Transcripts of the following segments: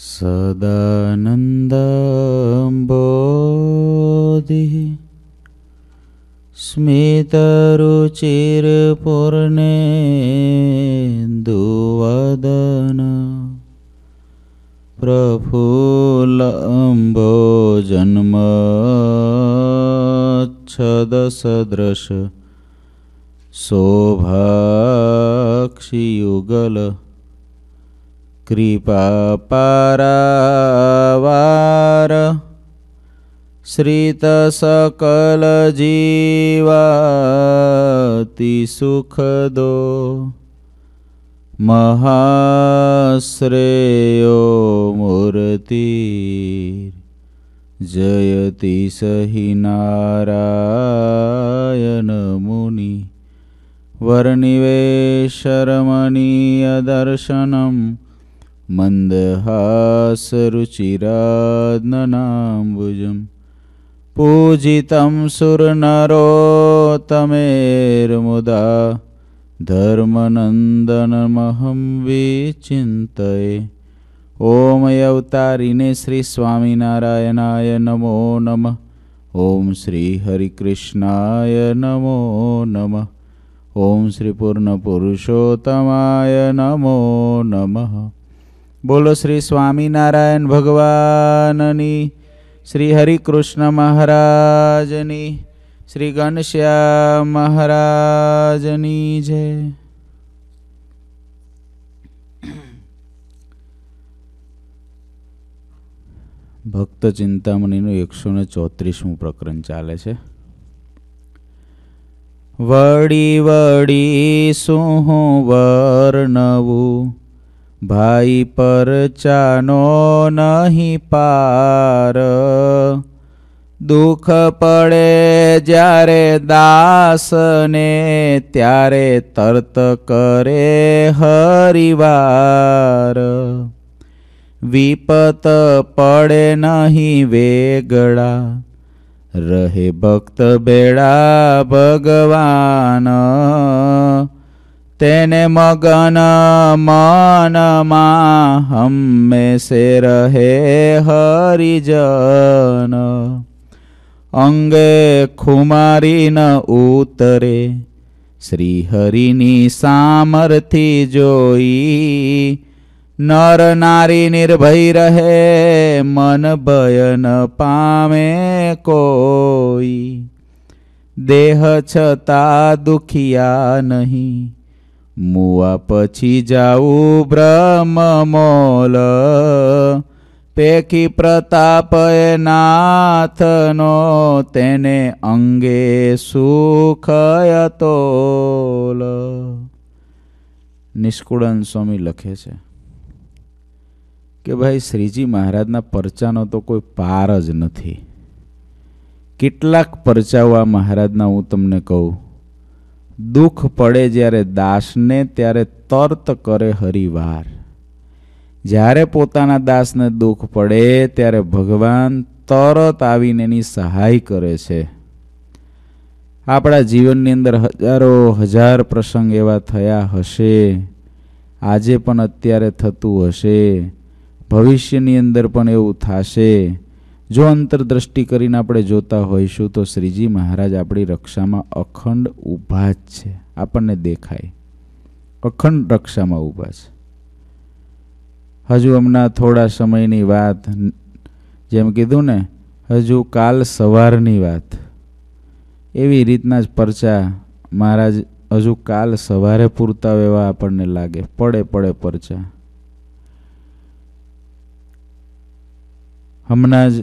सदानन्दम्बोधिः स्मितरुचिर्पूर्णेन्दुवदन प्रफुल्लम्बोजन्मच्छदसदृश शोभाक्षियुगल कृपापरावार श्रितसकलजीवातिसुखदो सुखदो महाश्रेयो मूर्तिर् जयति सहि नारायणमुनि वर्निवेशरमणीयदर्शनम् मन्दहासरुचिराद्ननाम्बुजं पूजितं सुरनरोतमेर्मुदा ધર્મનંદનમહં વિચિંતયે ઓમ અવતારીને શ્રી સ્વામિનારાયણાય નમો નમ ઓમ શ્રી હરિકૃષ્ણાય નમો નમ ઓમ શ્રી પૂર્ણ પુરુષોત્તમાય નમો નમઃ બોલો શ્રી સ્વામિનારાયણ ભગવાનની શ્રી હરિકૃષ્ણ મહારાજની શ્રી ઘનશ્યામ મહારાજની જય ભક્ત ચિંતામણીનું એકસો ને ચોત્રીસમું પ્રકરણ ચાલે છે વળી વળી શું વર્ણવું ભાઈ પર ચાનો નહીં પાર દુઃખ પડે જ્યારે દાસને ત્યારે તર્ત કરે હરિવાર વિપત પડે નહીં વેગળા રહે ભક્ત બેડા ભગવાન તેને મગન મનમાં હંમેશે રહે હરિજન અંગે ખુમારીન ઉતરે શ્રી હરિની સામર્થિ જોઈ નર નારી નિર્ભય રહે મન ભયન પામે કોઈ દેહ છતાં દુખિયા નહીં મુઆ પછી જાઉં બ્રહ્મમોલ પેખી પ્રતાપ એ નાથનો તેને અંગે સુખયતોલ નિષ્કુળન સ્વામી લખે છે કે ભાઈ શ્રીજી મહારાજના પરચાનો તો કોઈ પાર જ નથી કેટલાક પરચાઓ આ મહારાજના હું તમને કહું દુઃખ પડે જ્યારે દાસને ત્યારે તર્ત કરે હરિવાર જ્યારે પોતાના દાસને દુઃખ પડે ત્યારે ભગવાન તરત આવીને એની સહાય કરે છે આપણા જીવનની અંદર હજારો હજાર પ્રસંગ એવા થયા હશે આજે પણ અત્યારે થતું હશે ભવિષ્યની અંદર પણ એવું થશે જો અંતરદ્રષ્ટિ કરીને આપણે જોતા હોઈશું તો શ્રીજી મહારાજ આપણી રક્ષામાં અખંડ ઊભા જ છે આપણને દેખાય અખંડ રક્ષામાં ઊભા છે હજુ હમણાં થોડા સમયની વાત જેમ કીધું ને હજુ કાલ સવારની વાત એવી રીતના જ પરચા મહારાજ હજુ કાલ સવારે પૂરતા એવા આપણને લાગે પડે પડે પરચા હમણાં જ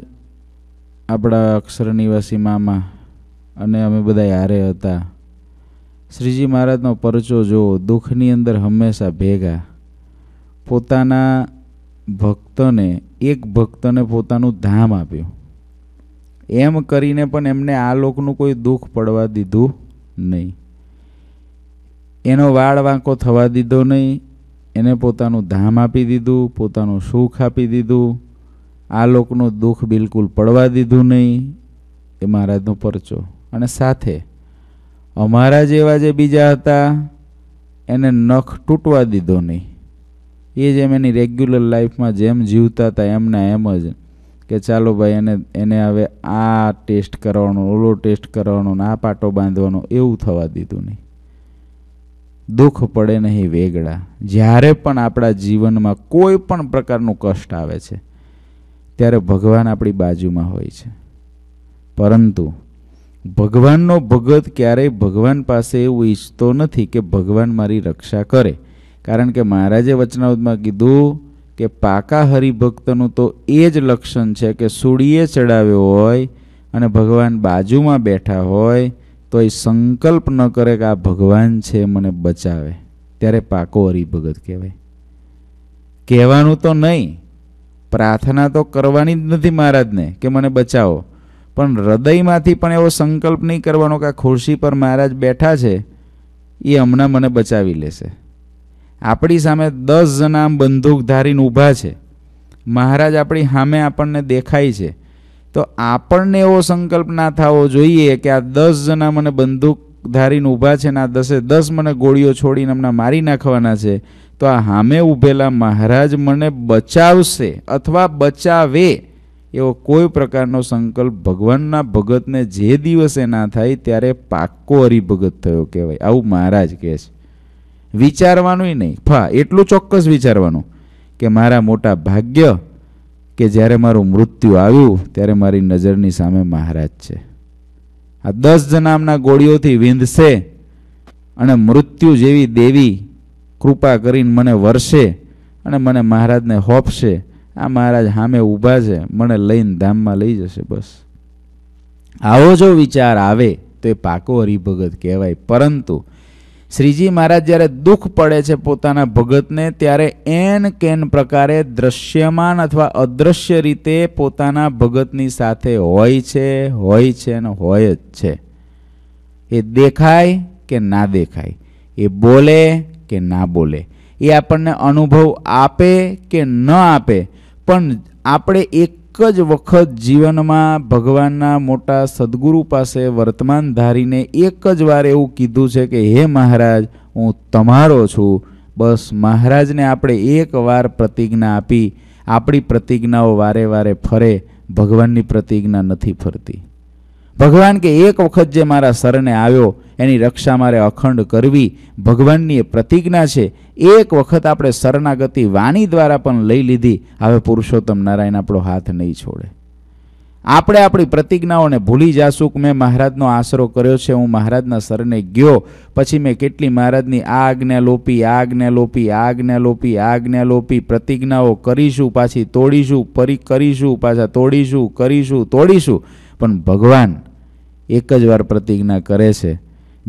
આપણા અક્ષર નિવાસી મામા અને અમે બધા યારે હતા શ્રીજી મહારાજનો પરચો જો દુઃખની અંદર હંમેશા ભેગા પોતાના ભક્તને એક ભક્તને પોતાનું ધામ આપ્યું એમ કરીને પણ એમને આ લોકનું કોઈ દુઃખ પડવા દીધું નહીં એનો વાળ વાંકો થવા દીધો નહીં એને પોતાનું ધામ આપી દીધું પોતાનું સુખ આપી દીધું આ લોકોનું દુઃખ બિલકુલ પડવા દીધું નહીં એ મહારાજનો પરચો અને સાથે અમારા જેવા જે બીજા હતા એને નખ તૂટવા દીધો નહીં એ જેમ એની રેગ્યુલર લાઈફમાં જેમ જીવતા હતા એમના એમ જ કે ચાલો ભાઈ એને એને હવે આ ટેસ્ટ કરવાનો ઓલો ટેસ્ટ કરવાનો આ પાટો બાંધવાનો એવું થવા દીધું નહીં દુઃખ પડે નહીં વેગળા જ્યારે પણ આપણા જીવનમાં કોઈ પણ પ્રકારનું કષ્ટ આવે છે ત્યારે ભગવાન આપણી બાજુમાં હોય છે પરંતુ ભગવાનનો ભગત ક્યારેય ભગવાન પાસે એવું ઈચ્છતો નથી કે ભગવાન મારી રક્ષા કરે કારણ કે મહારાજે વચનાવતમાં કીધું કે પાકા હરિભક્તનું તો એ જ લક્ષણ છે કે સૂડીએ ચડાવ્યો હોય અને ભગવાન બાજુમાં બેઠા હોય તો એ સંકલ્પ ન કરે કે આ ભગવાન છે મને બચાવે ત્યારે પાકો હરિભગત કહેવાય કહેવાનું તો નહીં પ્રાર્થના તો કરવાની જ નથી મહારાજને કે મને બચાવો પણ હૃદયમાંથી પણ એવો સંકલ્પ નહીં કરવાનો કે આ ખુરશી પર મહારાજ બેઠા છે એ હમણાં મને બચાવી લેશે આપણી સામે દસ જણા આમ બંદૂક ધારીને ઊભા છે મહારાજ આપણી સામે આપણને દેખાય છે તો આપણને એવો સંકલ્પ ના થવો જોઈએ કે આ દસ જણા મને બંદૂક ધારીને ઊભા છે ને આ દસે દસ મને ગોળીઓ છોડીને હમણાં મારી નાખવાના છે તો આ હામે ઊભેલા મહારાજ મને બચાવશે અથવા બચાવે એવો કોઈ પ્રકારનો સંકલ્પ ભગવાનના ભગતને જે દિવસે ના થાય ત્યારે પાક્કો હરિભગત થયો કહેવાય આવું મહારાજ કહે છે વિચારવાનું નહીં ફા એટલું ચોક્કસ વિચારવાનું કે મારા મોટા ભાગ્ય કે જ્યારે મારું મૃત્યુ આવ્યું ત્યારે મારી નજરની સામે મહારાજ છે આ દસ જનામના ગોળીઓથી વિંધશે અને મૃત્યુ જેવી દેવી કૃપા કરીને મને વરસે અને મને મહારાજને હોપશે આ મહારાજ સામે ઊભા છે મને લઈને ધામમાં લઈ જશે બસ આવો જો વિચાર આવે તો એ પાકો હરિભગત કહેવાય પરંતુ શ્રીજી મહારાજ જ્યારે દુઃખ પડે છે પોતાના ભગતને ત્યારે એન કેન પ્રકારે દ્રશ્યમાન અથવા અદ્રશ્ય રીતે પોતાના ભગતની સાથે હોય છે હોય છે અને હોય જ છે એ દેખાય કે ના દેખાય એ બોલે કે ના બોલે એ આપણને અનુભવ આપે કે ન આપે પણ આપણે એક જ વખત જીવનમાં ભગવાનના મોટા સદગુરુ પાસે વર્તમાન ધારીને એક જ વાર એવું કીધું છે કે હે મહારાજ હું તમારો છું બસ મહારાજને આપણે એક વાર પ્રતિજ્ઞા આપી આપણી પ્રતિજ્ઞાઓ વારે વારે ફરે ભગવાનની પ્રતિજ્ઞા નથી ફરતી ભગવાન કે એક વખત જે મારા શરણે આવ્યો એની રક્ષા મારે અખંડ કરવી ભગવાનની એ પ્રતિજ્ઞા છે એક વખત આપણે શરણાગતિ વાણી દ્વારા પણ લઈ લીધી હવે પુરુષોત્તમ નારાયણ આપણો હાથ નહીં છોડે આપણે આપણી પ્રતિજ્ઞાઓને ભૂલી જાશું કે મેં મહારાજનો આશરો કર્યો છે હું મહારાજના શરણે ગયો પછી મેં કેટલી મહારાજની આ આજ્ઞા લોપી આ આજ્ઞા લોપી આ આજ્ઞા લોપી આ આજ્ઞા લોપી પ્રતિજ્ઞાઓ કરીશું પાછી તોડીશું પરી કરીશું પાછા તોડીશું કરીશું તોડીશું પણ ભગવાન એક જ વાર પ્રતિજ્ઞા કરે છે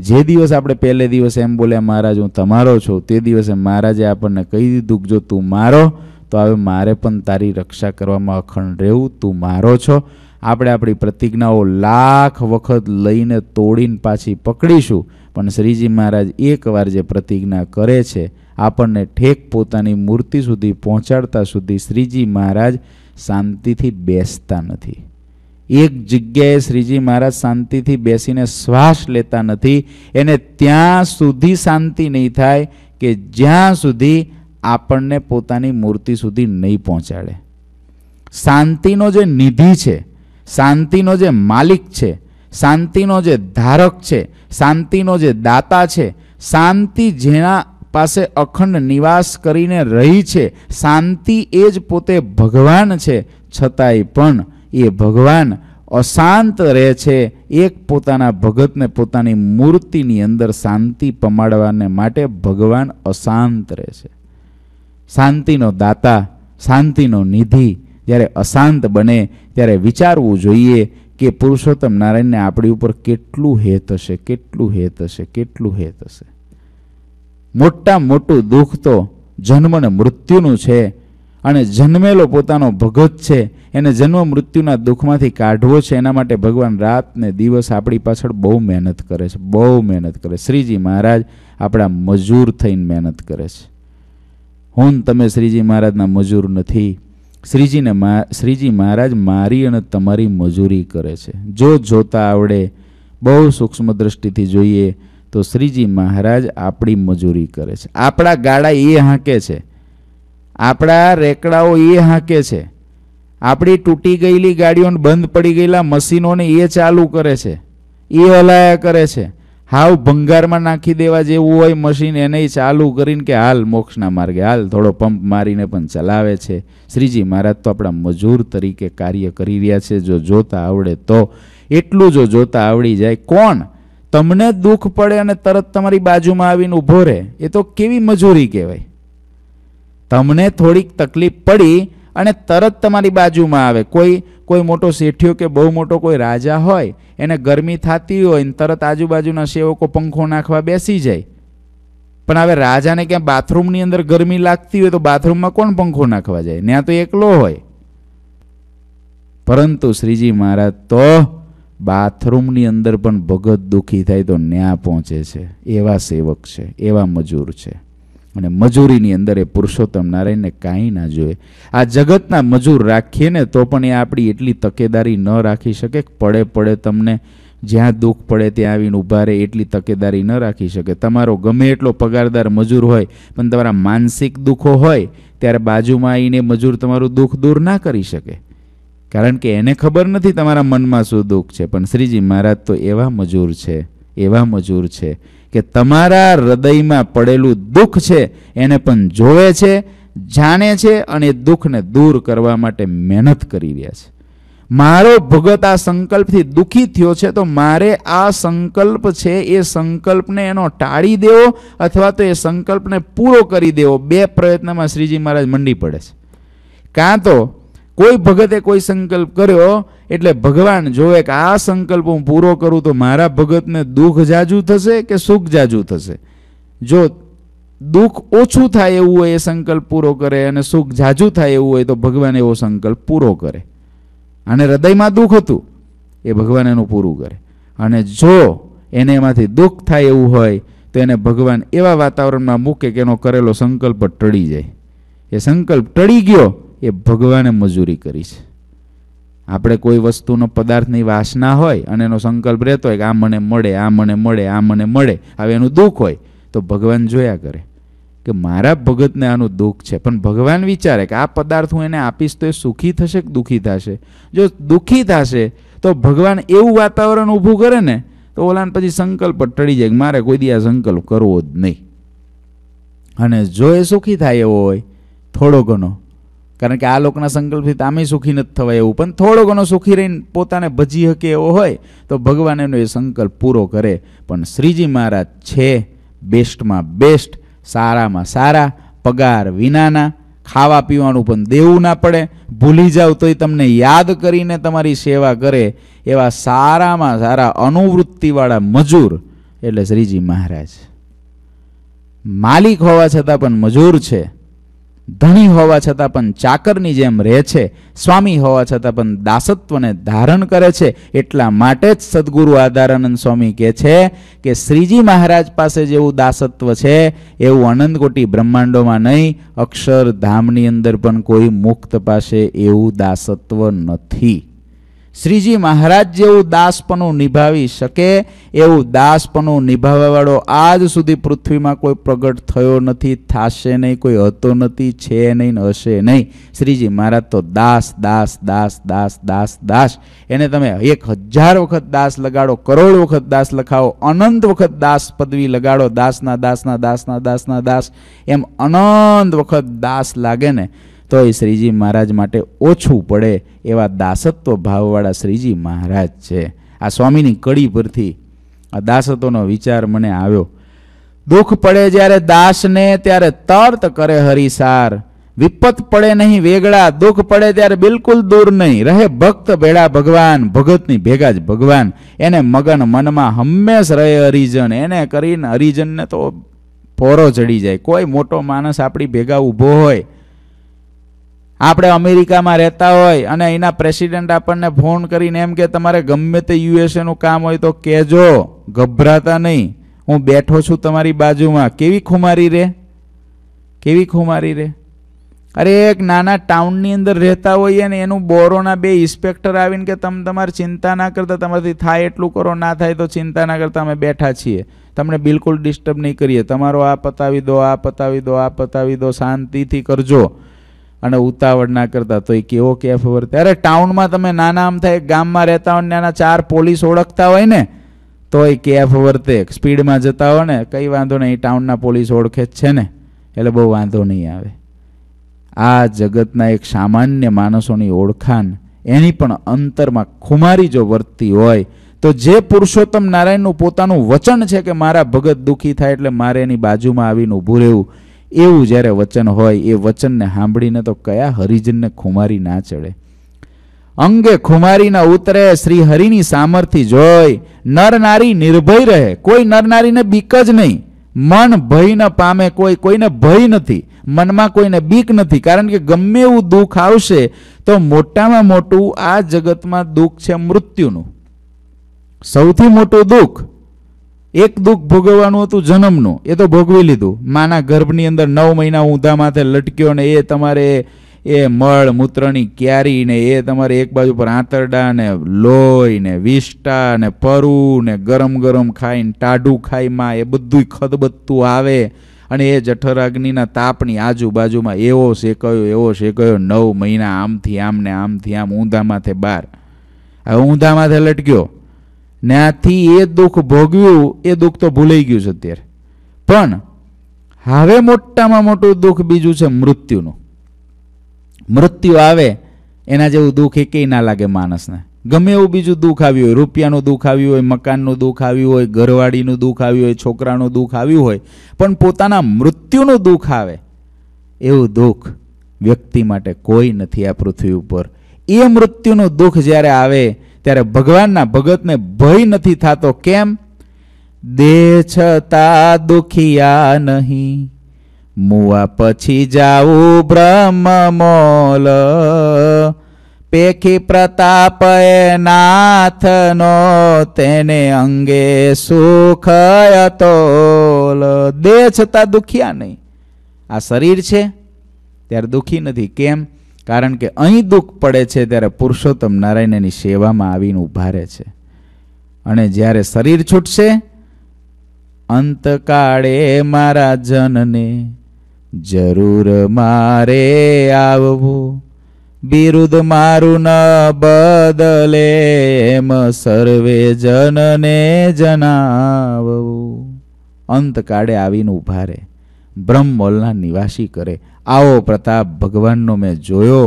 જે દિવસ આપણે પહેલે દિવસે એમ બોલ્યા મહારાજ હું તમારો છું તે દિવસે મહારાજે આપણને કહી દીધું જો તું મારો તો હવે મારે પણ તારી રક્ષા કરવામાં અખંડ રહેવું તું મારો છો આપણે આપણી પ્રતિજ્ઞાઓ લાખ વખત લઈને તોડીને પાછી પકડીશું પણ શ્રીજી મહારાજ એકવાર જે પ્રતિજ્ઞા કરે છે આપણને ઠેક પોતાની મૂર્તિ સુધી પહોંચાડતા સુધી શ્રીજી મહારાજ શાંતિથી બેસતા નથી એક જગ્યાએ શ્રીજી મહારાજ શાંતિથી બેસીને શ્વાસ લેતા નથી એને ત્યાં સુધી શાંતિ નહીં થાય કે જ્યાં સુધી આપણને પોતાની મૂર્તિ સુધી નહીં પહોંચાડે શાંતિનો જે નિધિ છે શાંતિનો જે માલિક છે શાંતિનો જે ધારક છે શાંતિનો જે દાતા છે શાંતિ જેના પાસે અખંડ નિવાસ કરીને રહી છે શાંતિ એ જ પોતે ભગવાન છે છતાંય પણ એ ભગવાન અશાંત રહે છે એક પોતાના ભગતને પોતાની મૂર્તિની અંદર શાંતિ પમાડવાને માટે ભગવાન અશાંત રહે છે શાંતિનો દાતા શાંતિનો નિધિ જ્યારે અશાંત બને ત્યારે વિચારવું જોઈએ કે પુરુષોત્તમ નારાયણને આપણી ઉપર કેટલું હેત હશે કેટલું હેત હશે કેટલું હેત હશે મોટા મોટું દુઃખ તો જન્મ અને મૃત્યુનું છે અને જન્મેલો પોતાનો ભગત છે એને જન્મ મૃત્યુના દુઃખમાંથી કાઢવો છે એના માટે ભગવાન રાત ને દિવસ આપણી પાછળ બહુ મહેનત કરે છે બહુ મહેનત કરે શ્રીજી મહારાજ આપણા મજૂર થઈને મહેનત કરે છે હું તમે શ્રીજી મહારાજના મજૂર નથી શ્રીજીને મા શ્રીજી મહારાજ મારી અને તમારી મજૂરી કરે છે જો જોતા આવડે બહુ સૂક્ષ્મ દ્રષ્ટિથી જોઈએ તો શ્રીજી મહારાજ આપણી મજૂરી કરે છે આપણા ગાળા એ હાંકે છે આપણા રેકડાઓ એ હાંકે છે આપણી તૂટી ગયેલી ગાડીઓને બંધ પડી ગયેલા મશીનોને એ ચાલુ કરે છે એ હલાયા કરે છે હાવ ભંગારમાં નાખી દેવા જેવું હોય મશીન એને ચાલુ કરીને કે હાલ મોક્ષના માર્ગે હાલ થોડો પંપ મારીને પણ ચલાવે છે શ્રીજી મહારાજ તો આપણા મજૂર તરીકે કાર્ય કરી રહ્યા છે જો જોતા આવડે તો એટલું જો જોતા આવડી જાય કોણ તમને દુઃખ પડે અને તરત તમારી બાજુમાં આવીને ઊભો રહે એ તો કેવી મજૂરી કહેવાય તમને થોડીક તકલીફ પડી અને તરત તમારી બાજુમાં આવે કોઈ કોઈ મોટો શેઠિયો કે બહુ મોટો કોઈ રાજા હોય એને ગરમી થતી હોય ને તરત આજુબાજુના સેવકો પંખો નાખવા બેસી જાય પણ હવે રાજાને ક્યાં બાથરૂમની અંદર ગરમી લાગતી હોય તો બાથરૂમમાં કોણ પંખો નાખવા જાય ત્યાં તો એકલો હોય પરંતુ શ્રીજી મહારાજ તો બાથરૂમની અંદર પણ ભગત દુઃખી થાય તો ન્યા પહોંચે છે એવા સેવક છે એવા મજૂર છે અને મજૂરીની અંદર એ પુરુષોત્તમ નારાયણને કાંઈ ના જોઈએ આ જગતના મજૂર રાખીએ ને તો પણ એ આપણી એટલી તકેદારી ન રાખી શકે પડે પડે તમને જ્યાં દુઃખ પડે ત્યાં આવીને ઊભા રહે એટલી તકેદારી ન રાખી શકે તમારો ગમે એટલો પગારદાર મજૂર હોય પણ તમારા માનસિક દુઃખો હોય ત્યારે બાજુમાં આવીને મજૂર તમારું દુઃખ દૂર ના કરી શકે કારણ કે એને ખબર નથી તમારા મનમાં શું દુઃખ છે પણ શ્રીજી મહારાજ તો એવા મજૂર છે એવા મજૂર છે કે તમારા હૃદયમાં પડેલું દુઃખ છે એને પણ જોવે છે જાણે છે અને એ દુઃખને દૂર કરવા માટે મહેનત કરી રહ્યા છે મારો ભગત આ સંકલ્પથી દુઃખી થયો છે તો મારે આ સંકલ્પ છે એ સંકલ્પને એનો ટાળી દેવો અથવા તો એ સંકલ્પને પૂરો કરી દેવો બે પ્રયત્નમાં શ્રીજી મહારાજ મંડી પડે છે કાં તો કોઈ ભગતે કોઈ સંકલ્પ કર્યો એટલે ભગવાન જો એક આ સંકલ્પ હું પૂરો કરું તો મારા ભગતને દુઃખ જાજુ થશે કે સુખ જાજુ થશે જો દુઃખ ઓછું થાય એવું હોય એ સંકલ્પ પૂરો કરે અને સુખ જાજુ થાય એવું હોય તો ભગવાન એવો સંકલ્પ પૂરો કરે અને હૃદયમાં દુઃખ હતું એ ભગવાન એનું પૂરું કરે અને જો એને એમાંથી દુઃખ થાય એવું હોય તો એને ભગવાન એવા વાતાવરણમાં મૂકે કે એનો કરેલો સંકલ્પ ટળી જાય એ સંકલ્પ ટળી ગયો એ ભગવાને મજૂરી કરી છે આપણે કોઈ વસ્તુનો પદાર્થની વાસના હોય અને એનો સંકલ્પ રહેતો હોય કે આ મને મળે આ મને મળે આ મને મળે હવે એનું દુઃખ હોય તો ભગવાન જોયા કરે કે મારા ભગતને આનું દુઃખ છે પણ ભગવાન વિચારે કે આ પદાર્થ હું એને આપીશ તો એ સુખી થશે કે દુઃખી થશે જો દુઃખી થશે તો ભગવાન એવું વાતાવરણ ઊભું કરે ને તો ઓલાને પછી સંકલ્પ ટળી જાય કે મારે કોઈ દી આ સંકલ્પ કરવો જ નહીં અને જો એ સુખી થાય એવો હોય થોડો ઘણો કારણ કે આ લોકોના સંકલ્પથી તમે સુખી નથી થવાય એવું પણ થોડો ઘણો સુખી રહીને પોતાને ભજી શકે એવો હોય તો ભગવાન એનો એ સંકલ્પ પૂરો કરે પણ શ્રીજી મહારાજ છે બેસ્ટમાં બેસ્ટ સારામાં સારા પગાર વિનાના ખાવા પીવાનું પણ દેવું ના પડે ભૂલી જાવ તોય તમને યાદ કરીને તમારી સેવા કરે એવા સારામાં સારા અનુવૃત્તિવાળા મજૂર એટલે શ્રીજી મહારાજ માલિક હોવા છતાં પણ મજૂર છે ધણી હોવા છતાં પણ ચાકરની જેમ રહે છે સ્વામી હોવા છતાં પણ દાસત્વને ધારણ કરે છે એટલા માટે જ સદગુરુ આધારાનંદ સ્વામી કહે છે કે શ્રીજી મહારાજ પાસે જેવું દાસત્વ છે એવું અનંતકોટી બ્રહ્માંડોમાં નહીં અક્ષરધામની અંદર પણ કોઈ મુક્ત પાસે એવું દાસત્વ નથી શ્રીજી મહારાજ જેવું દાસપનું નિભાવી શકે એવું દાસપનું નિભાવવાવાળો આજ સુધી પૃથ્વીમાં કોઈ પ્રગટ થયો નથી થશે નહીં કોઈ હતો નથી છે નહીં હશે નહીં શ્રીજી મહારાજ તો દાસ દાસ દાસ દાસ દાસ દાસ એને તમે એક હજાર વખત દાસ લગાડો કરોડ વખત દાસ લખાવો અનંત વખત દાસ પદવી લગાડો દાસના દાસના દાસના દાસના દાસ એમ અનંત વખત દાસ લાગે ને તોય શ્રીજી મહારાજ માટે ઓછું પડે એવા દાસત્વ ભાવવાળા શ્રીજી મહારાજ છે આ સ્વામીની કડી પરથી આ દાસત્વનો વિચાર મને આવ્યો દુઃખ પડે જ્યારે દાસને ત્યારે તર્ત કરે હરિસાર વિપત પડે નહીં વેગળા દુઃખ પડે ત્યારે બિલકુલ દૂર નહીં રહે ભક્ત ભેળા ભગવાન ભગતની ભેગા જ ભગવાન એને મગન મનમાં હંમેશ રહે હરિજન એને કરીને હરિજનને તો ફોરો ચડી જાય કોઈ મોટો માણસ આપણી ભેગા ઊભો હોય આપણે અમેરિકામાં રહેતા હોય અને અહીંના પ્રેસિડેન્ટ આપણને ફોન કરીને એમ કે તમારે ગમે તે યુએસએનું કામ હોય તો કહેજો ગભરાતા નહીં હું બેઠો છું તમારી બાજુમાં કેવી ખુમારી રે કેવી ખુમારી રે અરે એક નાના ટાઉનની અંદર રહેતા હોઈએ ને એનું બોરોના બે ઇન્સ્પેક્ટર આવીને કે તમે તમારે ચિંતા ના કરતા તમારાથી થાય એટલું કરો ના થાય તો ચિંતા ના કરતા અમે બેઠા છીએ તમને બિલકુલ ડિસ્ટર્બ નહીં કરીએ તમારો આ પતાવી દો આ પતાવી દો આ પતાવી દો શાંતિથી કરજો અને ઉતાવળ ના કરતા તો એ કેવો કેફ વર્તે અરે ટાઉનમાં તમે નાના આમ થાય ગામમાં રહેતા હોય ને નાના ચાર પોલીસ ઓળખતા હોય ને તો એ કેફ વર્તે સ્પીડમાં જતા હોય ને કંઈ વાંધો નહીં ટાઉનના પોલીસ ઓળખે જ છે ને એટલે બહુ વાંધો નહીં આવે આ જગતના એક સામાન્ય માણસોની ઓળખાણ એની પણ અંતરમાં ખુમારી જો વર્તી હોય તો જે પુરુષોત્તમ નારાયણનું પોતાનું વચન છે કે મારા ભગત દુઃખી થાય એટલે મારે એની બાજુમાં આવીને ઊભું રહેવું એવું જ્યારે વચન હોય એ વચનને સાંભળીને તો કયા હરિજનને ખુમારી ના ચડે અંગે ખુમારીના ઉતરે શ્રી હરિની સામર્થિ જોઈ નર નારી નિર્ભય રહે કોઈ નર નારીને બીક જ નહીં મન ભય ન પામે કોઈ કોઈને ભય નથી મનમાં કોઈને બીક નથી કારણ કે ગમે એવું દુઃખ આવશે તો મોટામાં મોટું આ જગતમાં દુઃખ છે મૃત્યુનું સૌથી મોટું દુઃખ એક દુઃખ ભોગવવાનું હતું જન્મનું એ તો ભોગવી લીધું માના ગર્ભની અંદર નવ મહિના ઊંધા માથે લટક્યો ને એ તમારે એ મળ મૂત્રની ક્યારી ને એ તમારે એક બાજુ પર આંતરડા ને લોહી ને વિષ્ટા ને પરુ ને ગરમ ગરમ ખાઈને ટાઢું ખાઈમાં એ બધું ખદબત્તું આવે અને એ જઠરાગ્નિના તાપની આજુબાજુમાં એવો શેકયો એવો શેકયો નવ મહિના આમથી આમ ને આમથી આમ ઊંધા માથે બાર હવે ઊંધા માથે લટક્યો ને આથી એ દુઃખ ભોગવ્યું એ દુઃખ તો ભૂલાઈ ગયું છે અત્યારે પણ હવે મોટામાં મોટું દુઃખ બીજું છે મૃત્યુનું મૃત્યુ આવે એના જેવું દુઃખ એ કઈ ના લાગે માણસને ગમે એવું બીજું દુઃખ આવ્યું હોય રૂપિયાનું દુઃખ આવ્યું હોય મકાનનું દુઃખ આવ્યું હોય ઘરવાળીનું દુઃખ આવ્યું હોય છોકરાનું દુઃખ આવ્યું હોય પણ પોતાના મૃત્યુનું દુઃખ આવે એવું દુઃખ વ્યક્તિ માટે કોઈ નથી આ પૃથ્વી ઉપર એ મૃત્યુનું દુઃખ જ્યારે આવે ત્યારે ભગવાનના ભગતને ભય નથી થતો કેમ દેહ છતાં દુખિયા નહીં મુવા પછી જાઉં બ્રહ્મ મોલ પેખી પ્રતાપ એ નાથનો તેને અંગે સુખ અતોલ દેહ છતાં દુખિયા નહીં આ શરીર છે ત્યારે દુખી નથી કેમ કારણ કે અહીં દુઃખ પડે છે ત્યારે પુરુષોત્તમ નારાયણ એની સેવામાં આવીને ઊભા રહે છે અને જ્યારે શરીર છૂટશે અંતકાળે મારા જનને જરૂર મારે આવવું બિરુદ મારું ન બદલે એમ સર્વે જનને જણાવવું અંતકાળે આવીને ઊભા રહે બ્રહ્મમોલના નિવાસી કરે આવો પ્રતાપ ભગવાનનો મેં જોયો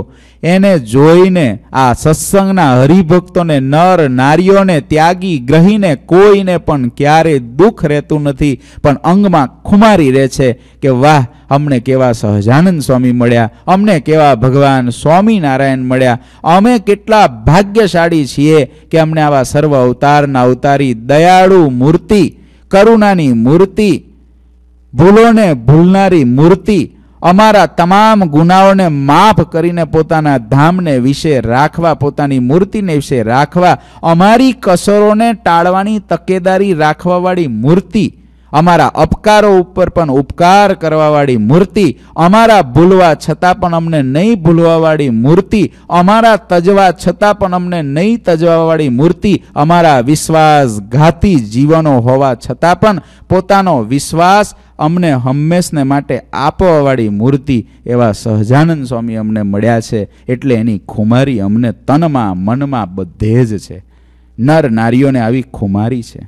એને જોઈને આ સત્સંગના હરિભક્તોને નર નારીઓને ત્યાગી ગ્રહીને કોઈને પણ ક્યારે દુઃખ રહેતું નથી પણ અંગમાં ખુમારી રહે છે કે વાહ અમને કેવા સહજાનંદ સ્વામી મળ્યા અમને કેવા ભગવાન સ્વામિનારાયણ મળ્યા અમે કેટલા ભાગ્યશાળી છીએ કે અમને આવા સર્વ અવતારના અવતારી દયાળુ મૂર્તિ કરુણાની મૂર્તિ ભૂલોને ભૂલનારી મૂર્તિ અમારા તમામ ગુનાઓને માફ કરીને પોતાના ધામને વિશે રાખવા પોતાની મૂર્તિને વિશે રાખવા અમારી કસરોને ટાળવાની તકેદારી રાખવાવાળી મૂર્તિ અમારા અપકારો ઉપર પણ ઉપકાર કરવાવાળી મૂર્તિ અમારા ભૂલવા છતાં પણ અમને નહીં ભૂલવાવાળી મૂર્તિ અમારા તજવા છતાં પણ અમને નહીં તજવાવાળી મૂર્તિ અમારા વિશ્વાસઘાતી જીવનો હોવા છતાં પણ પોતાનો વિશ્વાસ અમને હંમેશને માટે આપવાવાળી મૂર્તિ એવા સહજાનંદ સ્વામી અમને મળ્યા છે એટલે એની ખુમારી અમને તનમાં મનમાં બધે જ છે નર નારીઓને આવી ખુમારી છે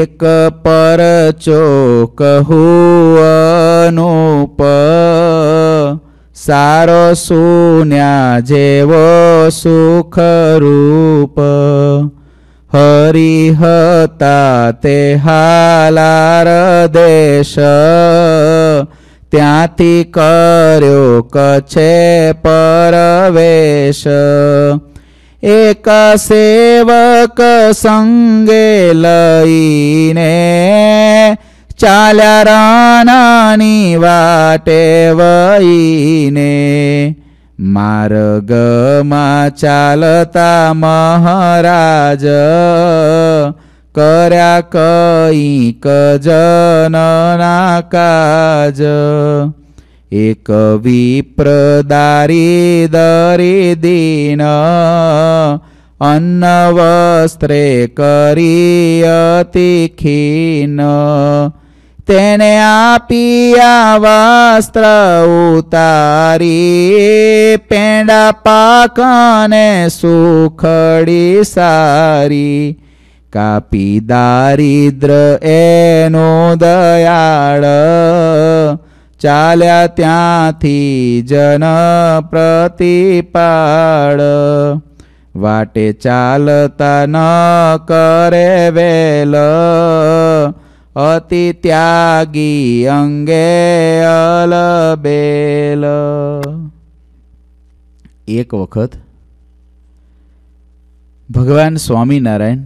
એક પર ચો કહું સારો સુન્યા જેવો સુખ રૂપ हरिहता ते हालार देश त्याती कर्यो कछे परवेश एक सेवक संगे चाल्या चल्या वाटे वईने मार्गमा चालता महाराज करा कैकजनकाज एकविप्रदारि दीन अन्नवस्त्रे खीन તેને આપી આ વસ્ત્ર ઉતારી પેંડા પાકને સુખડી સારી કાપી દારિદ્ર એનો દયાળ ચાલ્યા ત્યાંથી જન પ્રતિપાળ વાટે ચાલતા ન કરે વેલ અતિ ત્યાગી અંગે અલબેલ એક વખત ભગવાન સ્વામિનારાયણ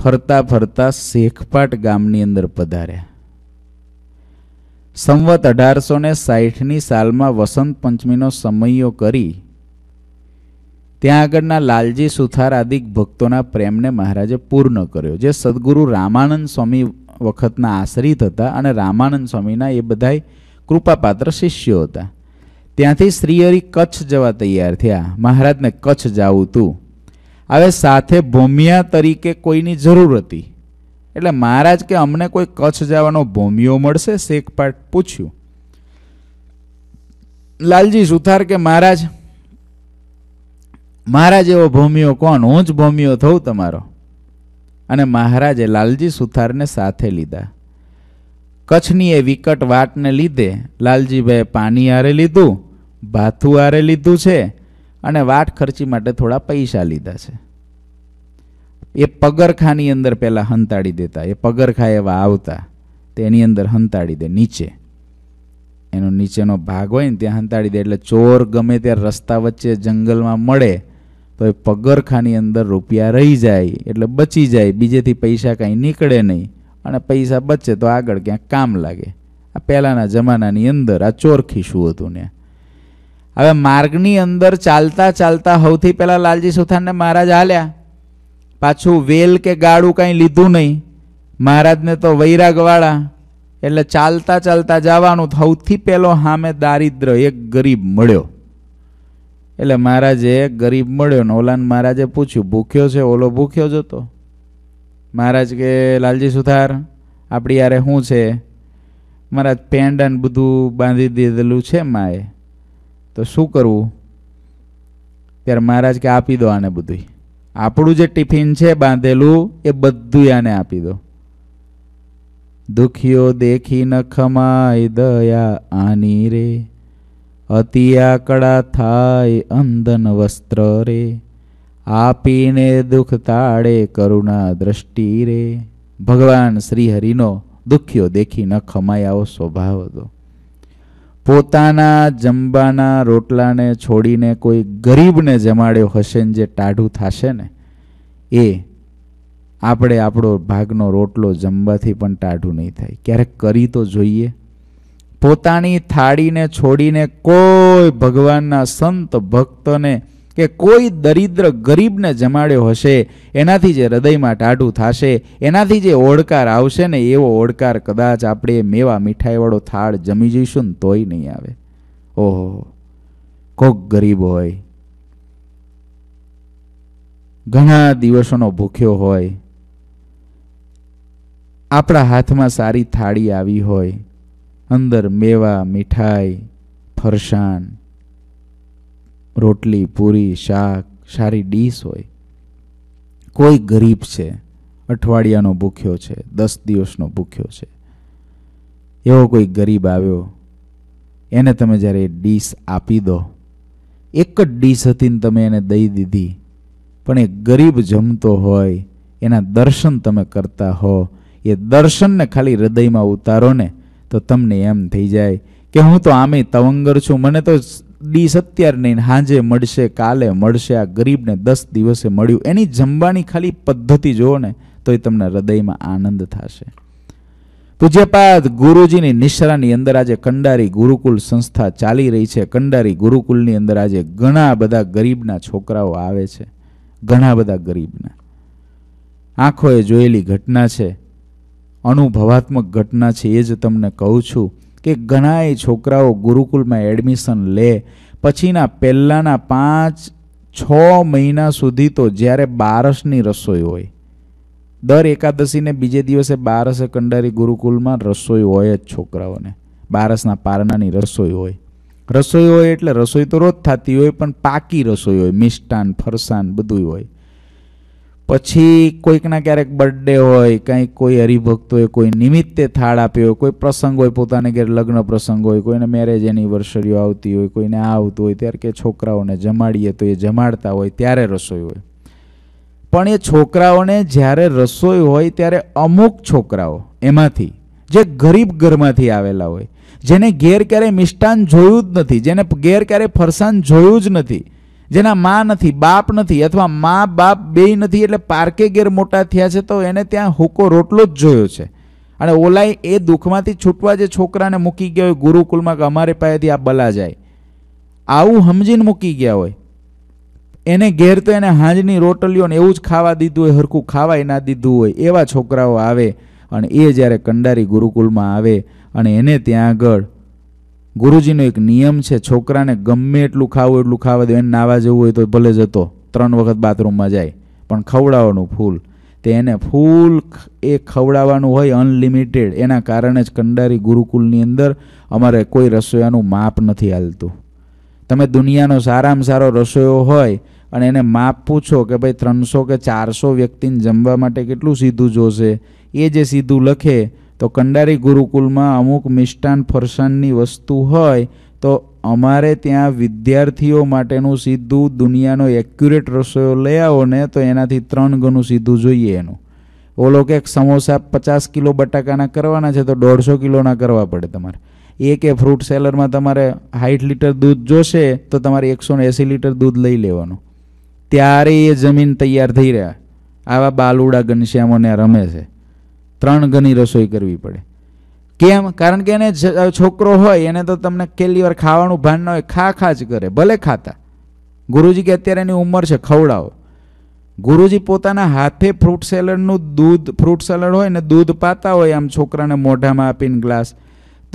ફરતા ફરતા શેખપાટ ગામની અંદર પધાર્યા સંવત અઢારસો ને સાહીઠની સાલમાં વસંત પંચમીનો સમયો કરી ત્યાં આગળના લાલજી સુથાર આદિક ભક્તોના પ્રેમને મહારાજે પૂર્ણ કર્યો જે સદગુરુ રામાનંદ સ્વામી વખતના આશ્રિત હતા અને રામાનંદ સ્વામીના એ બધાય કૃપાપાત્ર શિષ્યો હતા ત્યાંથી શ્રીહરિ કચ્છ જવા તૈયાર થયા મહારાજને કચ્છ જવું હતું હવે સાથે ભોમિયા તરીકે કોઈની જરૂર હતી એટલે મહારાજ કે અમને કોઈ કચ્છ જવાનો ભોમિયો મળશે શેખપાઠ પૂછ્યું લાલજી સુથાર કે મહારાજ મહારાજ એવો ભોમિયો કોણ હું જ ભોમિયો થઉં તમારો અને મહારાજે લાલજી સુથારને સાથે લીધા કચ્છની એ વિકટ વાટને લીધે લાલજીભાઈએ પાણી આરે લીધું ભાથું આરે લીધું છે અને વાટ ખર્ચી માટે થોડા પૈસા લીધા છે એ પગરખાની અંદર પહેલાં હંતાડી દેતા એ પગરખા એવા આવતા તેની અંદર હંતાડી દે નીચે એનો નીચેનો ભાગ હોય ને ત્યાં હંતાડી દે એટલે ચોર ગમે ત્યાં રસ્તા વચ્ચે જંગલમાં મળે તો એ પગરખાની અંદર રૂપિયા રહી જાય એટલે બચી જાય બીજેથી પૈસા કાંઈ નીકળે નહીં અને પૈસા બચે તો આગળ ક્યાંક કામ લાગે આ પહેલાંના જમાનાની અંદર આ ચોરખી શું હતું ને હવે માર્ગની અંદર ચાલતા ચાલતા સૌથી પહેલાં લાલજી સુથાનને મહારાજ હાલ્યા પાછું વેલ કે ગાડું કાંઈ લીધું નહીં મહારાજને તો વૈરાગવાળા એટલે ચાલતા ચાલતા જવાનું સૌથી પહેલો સામે દારિદ્ર એક ગરીબ મળ્યો એટલે મહારાજે ગરીબ મળ્યો ને ઓલાને મહારાજે પૂછ્યું ભૂખ્યો છે ઓલો ભૂખ્યો જ હતો મહારાજ કે લાલજી સુથાર આપણી યારે શું છે મહારાજ અને બધું બાંધી દીધેલું છે માએ તો શું કરવું ત્યારે મહારાજ કે આપી દો આને બધું આપણું જે ટિફિન છે બાંધેલું એ બધું આને આપી દો દુખ્યો દેખી ન ખમાય દયા આની રે અતિ આકડા થાય અંધન વસ્ત્ર રે આપીને દુઃખ તાળે કરુણા દ્રષ્ટિ રે ભગવાન શ્રી હરિનો દુખ્યો દેખી ન ખમાય આવો સ્વભાવ હતો પોતાના જમવાના રોટલાને છોડીને કોઈ ગરીબને જમાડ્યો હશે ને જે ટાઢું થશે ને એ આપણે આપણો ભાગનો રોટલો જમવાથી પણ ટાઢું નહીં થાય ક્યારેક કરી તો જોઈએ પોતાની થાળીને છોડીને કોઈ ભગવાનના સંત ભક્તને કે કોઈ દરિદ્ર ગરીબને જમાડ્યો હશે એનાથી જે હૃદયમાં ટાઢું થશે એનાથી જે ઓળકાર આવશે ને એવો ઓળકાર કદાચ આપણે મેવા મીઠાઈવાળો થાળ જમી જઈશું ને તોય નહીં આવે ઓહો કોક ગરીબ હોય ઘણા દિવસોનો ભૂખ્યો હોય આપણા હાથમાં સારી થાળી આવી હોય અંદર મેવા મીઠાઈ ફરસાણ રોટલી પૂરી શાક સારી ડીશ હોય કોઈ ગરીબ છે અઠવાડિયાનો ભૂખ્યો છે દસ દિવસનો ભૂખ્યો છે એવો કોઈ ગરીબ આવ્યો એને તમે જ્યારે ડીશ આપી દો એક જ ડીશ હતી ને તમે એને દઈ દીધી પણ એ ગરીબ જમતો હોય એના દર્શન તમે કરતા હો એ દર્શનને ખાલી હૃદયમાં ઉતારો ને તો તમને એમ થઈ જાય કે હું તો આમે તવંગર છું મને તો ડીશ અત્યારે નહીં હાંજે મળશે કાલે મળશે આ ગરીબને દસ દિવસે મળ્યું એની જમવાની ખાલી પદ્ધતિ જુઓ ને એ તમને હૃદયમાં આનંદ થશે પૂજ્યપાદ ગુરુજીની નિશ્રાની અંદર આજે કંડારી ગુરુકુલ સંસ્થા ચાલી રહી છે કંડારી ગુરુકુલની અંદર આજે ઘણા બધા ગરીબના છોકરાઓ આવે છે ઘણા બધા ગરીબના આંખોએ જોયેલી ઘટના છે અનુભવાત્મક ઘટના છે એ જ તમને કહું છું કે ઘણાય છોકરાઓ ગુરુકુલમાં એડમિશન લે પછીના પહેલાંના પાંચ છ મહિના સુધી તો જ્યારે બારસની રસોઈ હોય દર એકાદશીને બીજે દિવસે બારસે કંડારી ગુરુકુલમાં રસોઈ હોય જ છોકરાઓને બારસના પારણાની રસોઈ હોય રસોઈ હોય એટલે રસોઈ તો રોજ થતી હોય પણ પાકી રસોઈ હોય મિષ્ટાન ફરસાન બધું હોય પછી કોઈકના ક્યારેક બર્થડે હોય કંઈક કોઈ હરિભક્ત હોય કોઈ નિમિત્તે થાળ આપ્યો હોય કોઈ પ્રસંગ હોય પોતાને ઘેર લગ્ન પ્રસંગ હોય કોઈને મેરેજ એનિવર્સરીઓ આવતી હોય કોઈને આ આવતું હોય ત્યારે કે છોકરાઓને જમાડીએ તો એ જમાડતા હોય ત્યારે રસોઈ હોય પણ એ છોકરાઓને જ્યારે રસોઈ હોય ત્યારે અમુક છોકરાઓ એમાંથી જે ગરીબ ઘરમાંથી આવેલા હોય જેને ઘેર ક્યારેય મિષ્ટાન જોયું જ નથી જેને ઘેર ક્યારેય ફરસાન જોયું જ નથી જેના મા નથી બાપ નથી અથવા મા બાપ બેય નથી એટલે પારકે ગેર મોટા થયા છે તો એને ત્યાં હુકો રોટલો જ જોયો છે અને ઓલાય એ દુઃખમાંથી છૂટવા જે છોકરાને મૂકી ગયા હોય ગુરુકુલમાં કે અમારે પાસેથી આ બલા જાય આવું સમજીને મૂકી ગયા હોય એને ઘેર તો એને હાંજની રોટલીઓ ને એવું જ ખાવા દીધું હોય હરખું ખાવાય ના દીધું હોય એવા છોકરાઓ આવે અને એ જ્યારે કંડારી ગુરુકુલમાં આવે અને એને ત્યાં આગળ ગુરુજીનો એક નિયમ છે છોકરાને ગમે એટલું ખાવું એટલું ખાવા દે એને નાવા જવું હોય તો ભલે જતો ત્રણ વખત બાથરૂમમાં જાય પણ ખવડાવવાનું ફૂલ તે એને ફૂલ એ ખવડાવવાનું હોય અનલિમિટેડ એના કારણે જ કંડારી ગુરુકુલની અંદર અમારે કોઈ રસોયાનું માપ નથી હાલતું તમે દુનિયાનો સારામાં સારો રસોયો હોય અને એને માપ પૂછો કે ભાઈ ત્રણસો કે ચારસો વ્યક્તિને જમવા માટે કેટલું સીધું જોશે એ જે સીધું લખે તો કંડારી ગુરુકુલમાં અમુક મિષ્ટાન ફરસાનની વસ્તુ હોય તો અમારે ત્યાં વિદ્યાર્થીઓ માટેનું સીધું દુનિયાનો એક્યુરેટ રસોઈઓ લઈ આવો ને તો એનાથી ત્રણ ગણું સીધું જોઈએ એનું ઓલો કે સમોસા પચાસ કિલો બટાકાના કરવાના છે તો દોઢસો કિલોના કરવા પડે તમારે એક કે ફ્રૂટ સેલરમાં તમારે સાઠ લીટર દૂધ જોશે તો તમારે એકસો ને એંસી લીટર દૂધ લઈ લેવાનું ત્યારે એ જમીન તૈયાર થઈ રહ્યા આવા બાલુડા ઘનશ્યામોને રમે છે ત્રણ ઘણી રસોઈ કરવી પડે કેમ કારણ કે એને છોકરો હોય એને તો તમને કેટલી વાર ખાવાનું ભાન ન હોય ખા ખા જ કરે ભલે ખાતા ગુરુજી કે અત્યારે એની ઉંમર છે ખવડાવો ગુરુજી પોતાના હાથે ફ્રૂટ સેલડનું દૂધ ફ્રૂટ સેલડ હોય ને દૂધ પાતા હોય આમ છોકરાને મોઢામાં આપીને ગ્લાસ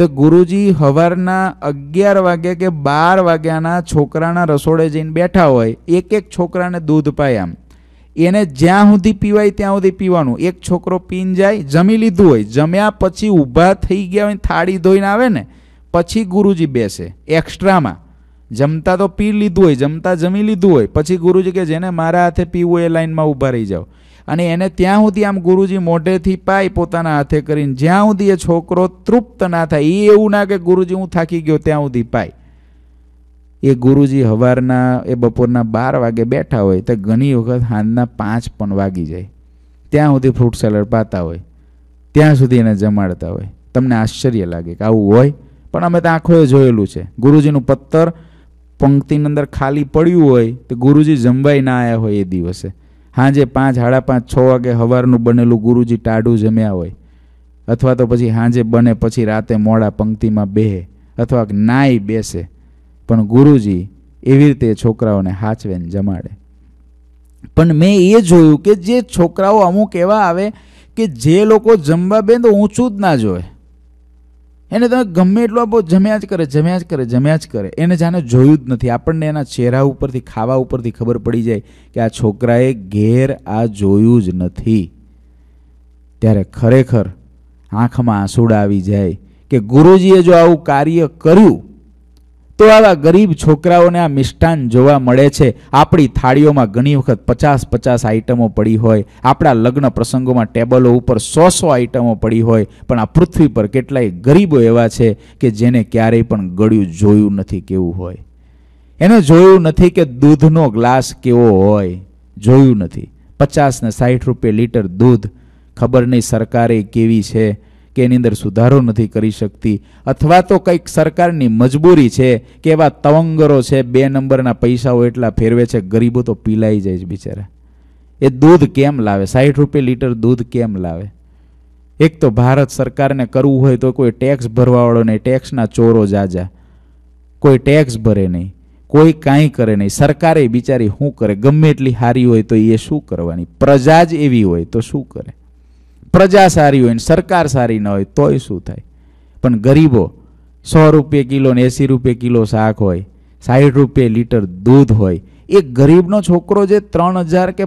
તો ગુરુજી હવારના અગિયાર વાગ્યા કે બાર વાગ્યાના છોકરાના રસોડે જઈને બેઠા હોય એક એક છોકરાને દૂધ પાય આમ એને જ્યાં સુધી પીવાય ત્યાં સુધી પીવાનું એક છોકરો પીન જાય જમી લીધું હોય જમ્યા પછી ઊભા થઈ ગયા હોય થાળી ધોઈને આવે ને પછી ગુરુજી બેસે એક્સ્ટ્રામાં જમતા તો પી લીધું હોય જમતા જમી લીધું હોય પછી ગુરુજી કે જેને મારા હાથે પીવું એ લાઈનમાં ઊભા રહી જાઓ અને એને ત્યાં સુધી આમ ગુરુજી મોઢેથી પાય પોતાના હાથે કરીને જ્યાં સુધી એ છોકરો તૃપ્ત ના થાય એ એવું ના કે ગુરુજી હું થાકી ગયો ત્યાં સુધી પાય એ ગુરુજી હવારના એ બપોરના બાર વાગે બેઠા હોય તો ઘણી વખત સાંજના પાંચ પણ વાગી જાય ત્યાં સુધી ફ્રૂટ સેલર પાતા હોય ત્યાં સુધી એને જમાડતા હોય તમને આશ્ચર્ય લાગે કે આવું હોય પણ અમે તો આંખોએ જોયેલું છે ગુરુજીનું પત્તર પંક્તિની અંદર ખાલી પડ્યું હોય તો ગુરુજી જમવાઈ ના આવ્યા હોય એ દિવસે સાંજે પાંચ સાડા પાંચ છ વાગે સવારનું બનેલું ગુરુજી ટાઢું જમ્યા હોય અથવા તો પછી સાંજે બને પછી રાતે મોડા પંક્તિમાં બેહે અથવા નાઈ બેસે પણ ગુરુજી એવી રીતે છોકરાઓને હાચવેને જમાડે પણ મેં એ જોયું કે જે છોકરાઓ અમુક એવા આવે કે જે લોકો જમવા બેન તો ઊંચું જ ના જોવે એને તમે ગમે એટલું બહુ જમ્યા જ કરે જમ્યા જ કરે જમ્યા જ કરે એને જાણે જોયું જ નથી આપણને એના ચહેરા ઉપરથી ખાવા ઉપરથી ખબર પડી જાય કે આ છોકરાએ ઘેર આ જોયું જ નથી ત્યારે ખરેખર આંખમાં આંસુડા આવી જાય કે ગુરુજીએ જો આવું કાર્ય કર્યું તો આવા ગરીબ છોકરાઓને આ મિષ્ટાન જોવા મળે છે આપણી થાળીઓમાં ઘણી વખત પચાસ પચાસ આઇટમો પડી હોય આપણા લગ્ન પ્રસંગોમાં ટેબલો ઉપર સો સો આઇટમો પડી હોય પણ આ પૃથ્વી પર કેટલાય ગરીબો એવા છે કે જેને ક્યારેય પણ ગળ્યું જોયું નથી કેવું હોય એને જોયું નથી કે દૂધનો ગ્લાસ કેવો હોય જોયું નથી પચાસ ને સાઠ રૂપિયા લીટર દૂધ ખબર નહીં સરકારે કેવી છે કે એની અંદર સુધારો નથી કરી શકતી અથવા તો કંઈક સરકારની મજબૂરી છે કે એવા તવંગરો છે બે નંબરના પૈસાઓ એટલા ફેરવે છે ગરીબો તો પીલાઈ જાય છે બિચારા એ દૂધ કેમ લાવે સાઠ રૂપિયા લીટર દૂધ કેમ લાવે એક તો ભારત સરકારને કરવું હોય તો કોઈ ટેક્સ ભરવાવાળો નહીં ટેક્સના ચોરો જાજા કોઈ ટેક્સ ભરે નહીં કોઈ કાંઈ કરે નહીં સરકારે બિચારી શું કરે ગમે એટલી હારી હોય તો એ શું કરવાની પ્રજા જ એવી હોય તો શું કરે પ્રજા સારી હોય ને સરકાર સારી ન હોય તોય શું થાય પણ ગરીબો સો રૂપિયે કિલો ને એંસી રૂપિયે કિલો શાક હોય સાઠ રૂપિયે લીટર દૂધ હોય એ ગરીબનો છોકરો જે ત્રણ હજાર કે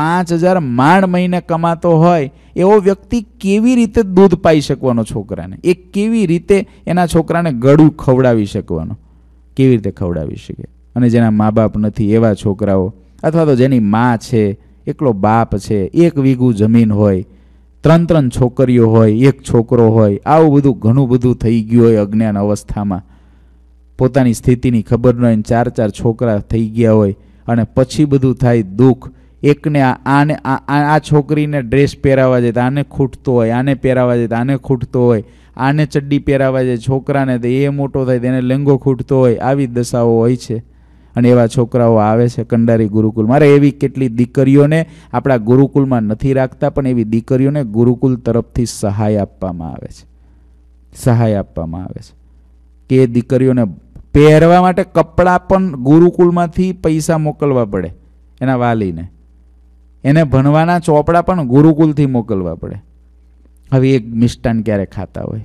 પાંચ હજાર માંડ મહિને કમાતો હોય એવો વ્યક્તિ કેવી રીતે દૂધ પાઈ શકવાનો છોકરાને એ કેવી રીતે એના છોકરાને ગળું ખવડાવી શકવાનો કેવી રીતે ખવડાવી શકે અને જેના મા બાપ નથી એવા છોકરાઓ અથવા તો જેની મા છે એકલો બાપ છે એક વીઘું જમીન હોય ત્રણ ત્રણ છોકરીઓ હોય એક છોકરો હોય આવું બધું ઘણું બધું થઈ ગયું હોય અજ્ઞાન અવસ્થામાં પોતાની સ્થિતિની ખબર ન હોય ચાર ચાર છોકરા થઈ ગયા હોય અને પછી બધું થાય દુઃખ એકને આને આ છોકરીને ડ્રેસ પહેરાવા જાય તો આને ખૂટતો હોય આને પહેરાવા જાય તો આને ખૂટતો હોય આને ચડ્ડી પહેરાવા જાય છોકરાને તો એ મોટો થાય તેને લેંગો ખૂટતો હોય આવી દશાઓ હોય છે અને એવા છોકરાઓ આવે છે કંડારી ગુરુકુલ મારે એવી કેટલી દીકરીઓને આપણા ગુરુકુલમાં નથી રાખતા પણ એવી દીકરીઓને ગુરુકુલ તરફથી સહાય આપવામાં આવે છે સહાય આપવામાં આવે છે કે એ દીકરીઓને પહેરવા માટે કપડાં પણ ગુરુકુલમાંથી પૈસા મોકલવા પડે એના વાલીને એને ભણવાના ચોપડા પણ ગુરુકુલથી મોકલવા પડે હવે એક મિષ્ટાન ક્યારે ખાતા હોય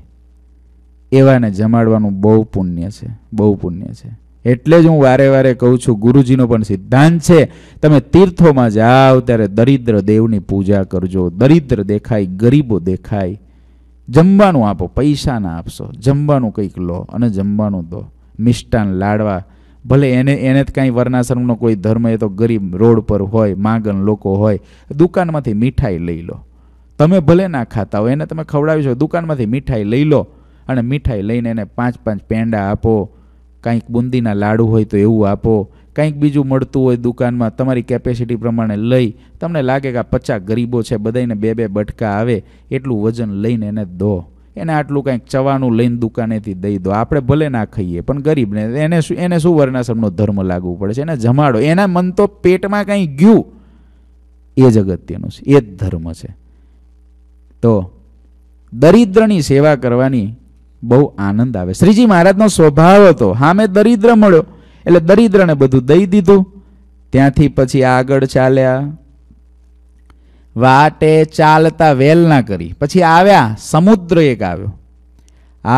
એવાને જમાડવાનું બહુ પુણ્ય છે બહુ પુણ્ય છે એટલે જ હું વારે વારે કહું છું ગુરુજીનો પણ સિદ્ધાંત છે તમે તીર્થોમાં જાઓ ત્યારે દરિદ્ર દેવની પૂજા કરજો દરિદ્ર દેખાય ગરીબો દેખાય જમવાનું આપો પૈસા ના આપશો જમવાનું કંઈક લો અને જમવાનું દો મિષ્ટાન લાડવા ભલે એને એને જ કાંઈ વર્ણાશ્રમનો કોઈ ધર્મ એ તો ગરીબ રોડ પર હોય માગણ લોકો હોય દુકાનમાંથી મીઠાઈ લઈ લો તમે ભલે ના ખાતા હોય એને તમે ખવડાવી શકો દુકાનમાંથી મીઠાઈ લઈ લો અને મીઠાઈ લઈને એને પાંચ પાંચ પેંડા આપો કંઈક બુંદીના લાડુ હોય તો એવું આપો કંઈક બીજું મળતું હોય દુકાનમાં તમારી કેપેસિટી પ્રમાણે લઈ તમને લાગે કે આ પચાસ ગરીબો છે બધાને બે બે બટકા આવે એટલું વજન લઈને એને દો એને આટલું કંઈક ચવાનું લઈને દુકાનેથી દઈ દો આપણે ભલે ના ખાઈએ પણ ગરીબને એને શું એને શું વર્ણાશ્રમનો ધર્મ લાગુ પડે છે એને જમાડો એના મન તો પેટમાં કંઈ ગયું એ જ અગત્યનું છે એ જ ધર્મ છે તો દરિદ્રની સેવા કરવાની બહુ આનંદ આવે શ્રીજી મહારાજનો સ્વભાવ હતો હામે દરિદ્ર મળ્યો એટલે દરિદ્રને બધું દઈ દીધું ત્યાંથી પછી આગળ ચાલ્યા વાટે ચાલતા વેલના કરી પછી આવ્યા સમુદ્ર એક આવ્યો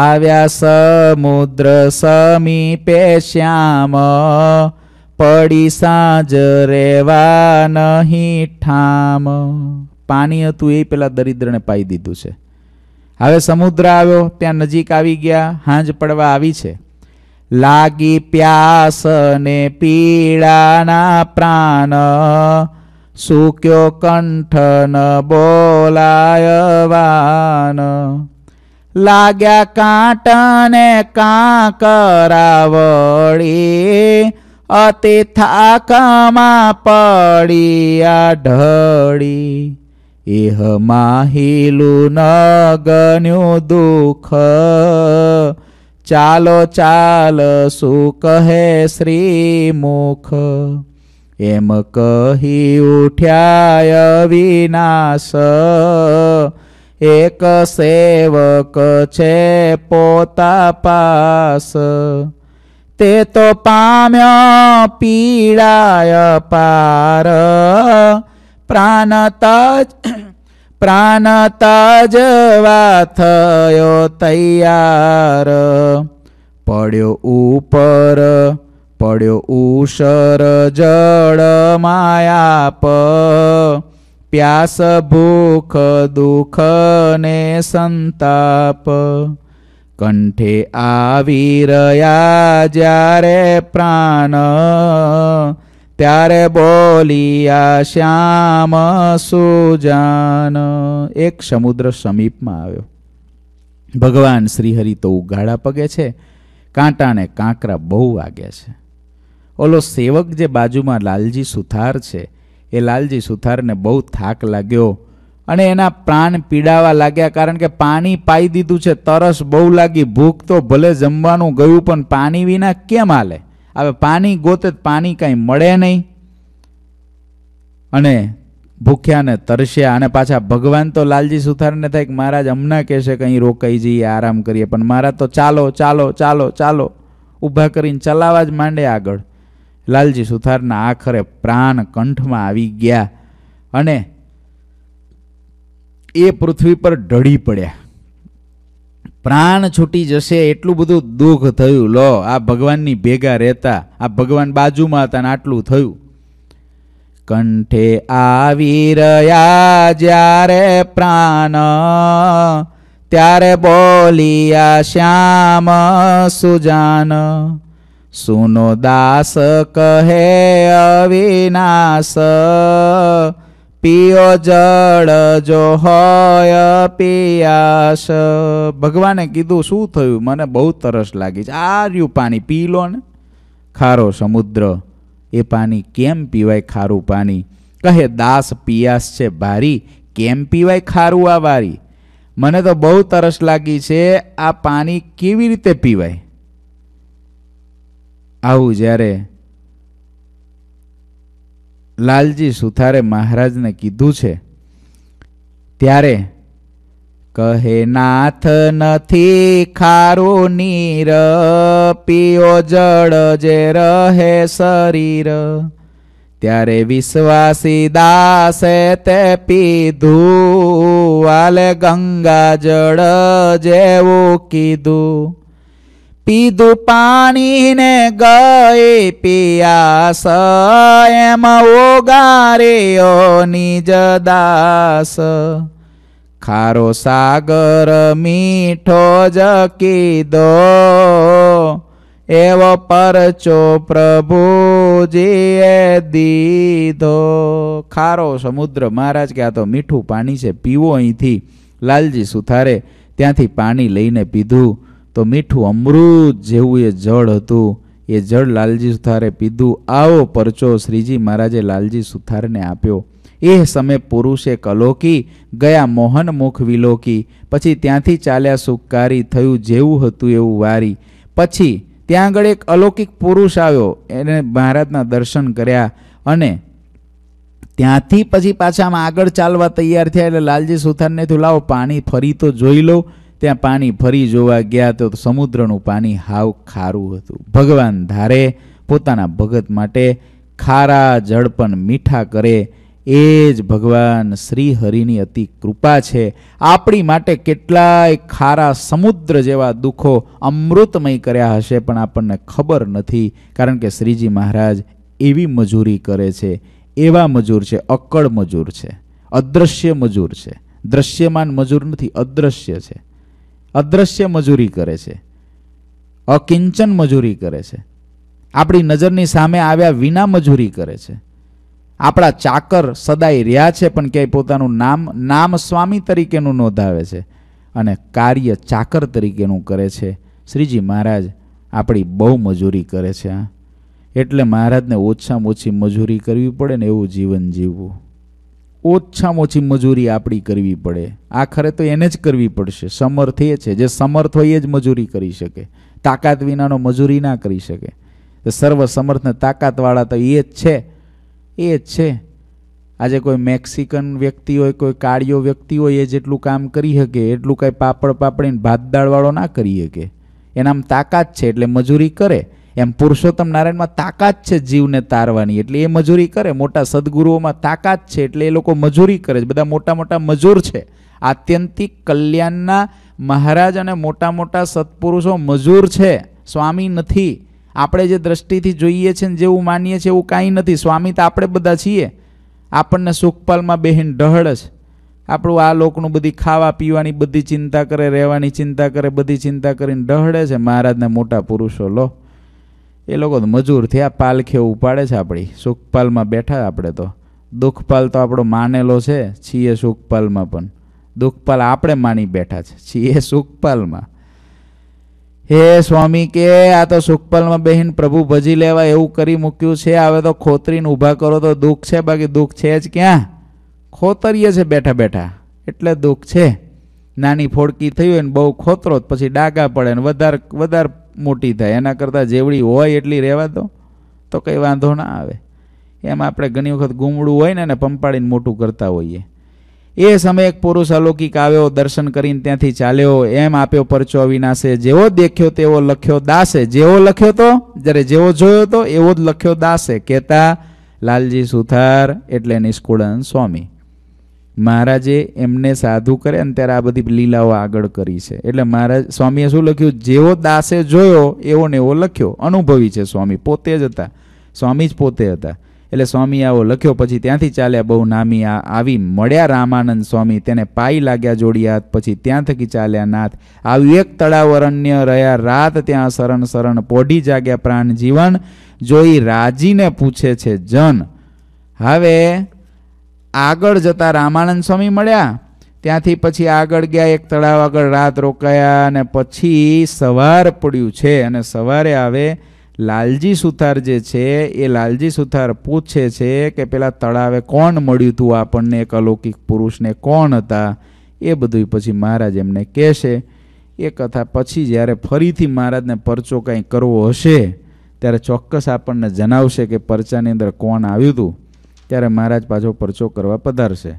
આવ્યા સમુદ્ર સમીપે શ્યામ પડી સાંજ રેવા નહીં ઠામ પાણી હતું એ પેલા દરિદ્રને પાઈ દીધું છે હવે સમુદ્ર આવ્યો ત્યાં નજીક આવી ગયા હાંજ પડવા આવી છે લાગી પ્યાસ ને પીડાના પ્રાણ સૂક્યો કંઠન બોલાયવાન લાગ્યા કાંટને કાંકરાવળી અતિ થાકમાં પડી આ ઢળી એહ માહિલું નગન્યું ગણ્યું દુઃખ ચાલો ચાલ શું કહે શ્રીમુખ એમ કહી ઉઠ્યાય વિનાશ એક સેવક છે પોતા પાસ તે તો પામ્યો પીડાય પાર પ્રાણતાજ પ્રાણતાજવા થયો તૈયાર પડ્યો ઉપર પડ્યો ઉષર જળ માયા પ પ્યાસ ભૂખ દુઃખ ને સંતાપ કંઠે આવી રહ્યા જ્યારે પ્રાણ ત્યારે બોલિયા શ્યામ સુજાન એક સમુદ્ર સમીપમાં આવ્યો ભગવાન શ્રીહરિ તો ઉઘાડા પગે છે કાંટાને કાંકરા બહુ વાગ્યા છે ઓલો સેવક જે બાજુમાં લાલજી સુથાર છે એ લાલજી સુથારને બહુ થાક લાગ્યો અને એના પ્રાણ પીડાવા લાગ્યા કારણ કે પાણી પાઈ દીધું છે તરસ બહુ લાગી ભૂખ તો ભલે જમવાનું ગયું પણ પાણી વિના કેમ હાલે હવે પાણી ગોતે પાણી કાંઈ મળે નહીં અને ભૂખ્યાને તરસ્યા અને પાછા ભગવાન તો લાલજી સુથારને થાય કે મહારાજ હમણાં કહેશે કંઈ રોકાઈ જઈએ આરામ કરીએ પણ મારા તો ચાલો ચાલો ચાલો ચાલો ઊભા કરીને ચલાવવા જ માંડે આગળ લાલજી સુથારના આખરે પ્રાણ કંઠમાં આવી ગયા અને એ પૃથ્વી પર ઢળી પડ્યા પ્રાણ છૂટી જશે એટલું બધું દુઃખ થયું લો આ ભગવાનની ભેગા રહેતા આ ભગવાન બાજુમાં હતા ને આટલું થયું કંઠે આવી રહ્યા જ્યારે પ્રાણ ત્યારે બોલિયા શ્યામ સુજાન સુનો દાસ કહે અવિનાશ પીઓ જળ જો હોય પિયાસ ભગવાને કીધું શું થયું મને બહુ તરસ લાગી છે આ રહ્યું પાણી પી લો ને ખારો સમુદ્ર એ પાણી કેમ પીવાય ખારું પાણી કહે દાસ પિયાસ છે ભારી કેમ પીવાય ખારું આ વારી મને તો બહુ તરસ લાગી છે આ પાણી કેવી રીતે પીવાય આવું જ્યારે લાલજી સુથારે મહારાજને કીધું છે ત્યારે કહે નાથ નથી ખારો નીર પીઓ જળ જે રહે શરીર ત્યારે વિશ્વાસી દાસે તે પીધું આલે ગંગા જળ જેવું કીધું પીધું પાણીને ગયે પિયાસ એમ ઓગારે નિજ દાસ ખારો સાગર મીઠો જ કીધો એવો પરચો પ્રભુજીએ દીધો ખારો સમુદ્ર મહારાજ કે આ તો મીઠું પાણી છે પીવો અહીંથી લાલજી સુથારે ત્યાંથી પાણી લઈને પીધું તો મીઠું અમૃત જેવું એ જળ હતું એ જળ લાલજી સુથારે પીધું આવો પરચો શ્રીજી મહારાજે લાલજી સુથારને આપ્યો એ સમય પુરુષે કલોકી ગયા મોહન મુખ વિલોકી પછી ત્યાંથી ચાલ્યા સુખકારી થયું જેવું હતું એવું વારી પછી ત્યાં આગળ એક અલૌકિક પુરુષ આવ્યો એને મહારાજના દર્શન કર્યા અને ત્યાંથી પછી પાછા આમાં આગળ ચાલવા તૈયાર થયા એટલે લાલજી સુથારને થયું લાવો પાણી ફરી તો જોઈ લઉં ત્યાં પાણી ફરી જોવા ગયા તો સમુદ્રનું પાણી હાવ ખારું હતું ભગવાન ધારે પોતાના ભગત માટે ખારા જળ મીઠા કરે એ જ ભગવાન શ્રી હરિની અતિ કૃપા છે આપણી માટે કેટલાય ખારા સમુદ્ર જેવા દુઃખો અમૃતમય કર્યા હશે પણ આપણને ખબર નથી કારણ કે શ્રીજી મહારાજ એવી મજૂરી કરે છે એવા મજૂર છે અક્કડ મજૂર છે અદૃશ્ય મજૂર છે દ્રશ્યમાન મજૂર નથી અદૃશ્ય છે અદ્રશ્ય મજૂરી કરે છે અકિંચન મજૂરી કરે છે આપણી નજરની સામે આવ્યા વિના મજૂરી કરે છે આપણા ચાકર સદાય રહ્યા છે પણ ક્યાંય પોતાનું નામ નામ સ્વામી તરીકેનું નોંધાવે છે અને કાર્ય ચાકર તરીકેનું કરે છે શ્રીજી મહારાજ આપણી બહુ મજૂરી કરે છે એટલે મહારાજને ઓછામાં ઓછી મજૂરી કરવી પડે ને એવું જીવન જીવવું ઓછામાં ઓછી મજૂરી આપણી કરવી પડે આખરે તો એને જ કરવી પડશે સમર્થ એ છે જે સમર્થ હોય એ જ મજૂરી કરી શકે તાકાત વિનાનો મજૂરી ના કરી શકે સર્વ સમર્થને તાકાતવાળા તો એ જ છે એ જ છે આજે કોઈ મેક્સિકન વ્યક્તિ હોય કોઈ કાળિયો વ્યક્તિ હોય એ જેટલું કામ કરી શકે એટલું કાંઈ પાપડ પાપડીને ભાત દાળવાળો ના કરી શકે એનામ તાકાત છે એટલે મજૂરી કરે એમ પુરુષોત્તમ નારાયણમાં તાકાત છે જીવને તારવાની એટલે એ મજૂરી કરે મોટા સદગુરુઓમાં તાકાત છે એટલે એ લોકો મજૂરી કરે છે બધા મોટા મોટા મજૂર છે આત્યંતિક કલ્યાણના મહારાજ અને મોટા મોટા સત્પુરુષો મજૂર છે સ્વામી નથી આપણે જે દ્રષ્ટિથી જોઈએ છીએ ને જેવું માનીએ છીએ એવું કાંઈ નથી સ્વામી તો આપણે બધા છીએ આપણને સુખપાલમાં બહેન ઢહળ જ આપણું આ લોકનું બધી ખાવા પીવાની બધી ચિંતા કરે રહેવાની ચિંતા કરે બધી ચિંતા કરીને ડહળે છે મહારાજના મોટા પુરુષો લો એ લોકો તો મજૂર થયા પાલખે ઉપાડે છે આપણી સુખપાલમાં બેઠા આપણે તો દુઃખપાલ તો આપણો માનેલો છે છીએ સુખપાલમાં પણ દુઃખપાલ આપણે માની બેઠા છે છીએ સુખપાલમાં હે સ્વામી કે આ તો સુખપાલમાં બહેન પ્રભુ ભજી લેવા એવું કરી મૂક્યું છે હવે તો ખોતરીને ઊભા કરો તો દુઃખ છે બાકી દુઃખ છે જ ક્યાં ખોતરીએ છે બેઠા બેઠા એટલે દુઃખ છે નાની ફોડકી થઈ હોય ને બહુ ખોતરો પછી ડાગા પડે ને વધારે વધારે મોટી થાય એના કરતાં જેવડી હોય એટલી રહેવા દો તો કંઈ વાંધો ના આવે એમ આપણે ઘણી વખત ગુમડું હોય ને એને પંપાળીને મોટું કરતા હોઈએ એ સમયે એક પુરુષ અલૌકિક આવ્યો દર્શન કરીને ત્યાંથી ચાલ્યો એમ આપ્યો પરચો અવિનાશે જેવો દેખ્યો તેવો લખ્યો દાસે જેવો લખ્યો તો જ્યારે જેવો જોયો તો એવો જ લખ્યો દાસે કહેતા લાલજી સુથાર એટલે નિષ્કુળન સ્વામી મહારાજે એમને સાધુ કરે અને ત્યારે આ બધી લીલાઓ આગળ કરી છે એટલે મહારાજ સ્વામીએ શું લખ્યું જેવો દાસે જોયો એવો ને એવો લખ્યો અનુભવી છે સ્વામી પોતે જ હતા સ્વામી જ પોતે હતા એટલે સ્વામી આવો લખ્યો પછી ત્યાંથી ચાલ્યા બહુ નામી આ આવી મળ્યા રામાનંદ સ્વામી તેને પાઈ લાગ્યા જોડિયાત પછી ત્યાં થકી ચાલ્યા નાથ આવ્યું એક તળાવ અરણ્ય રહ્યા રાત ત્યાં શરણ શરણ પોઢી જાગ્યા પ્રાણ જીવન જોઈ રાજીને પૂછે છે જન હવે આગળ જતા રામાનંદ સ્વામી મળ્યા ત્યાંથી પછી આગળ ગયા એક તળાવ આગળ રાત રોકાયા અને પછી સવાર પડ્યું છે અને સવારે આવે લાલજી સુથાર જે છે એ લાલજી સુથાર પૂછે છે કે પેલા તળાવે કોણ મળ્યું હતું આપણને એક અલૌકિક પુરુષને કોણ હતા એ બધું પછી મહારાજ એમને કહેશે એ કથા પછી જ્યારે ફરીથી મહારાજને પરચો કંઈ કરવો હશે ત્યારે ચોક્કસ આપણને જણાવશે કે પરચાની અંદર કોણ આવ્યું હતું ત્યારે મહારાજ પાછો પરચો કરવા પધારશે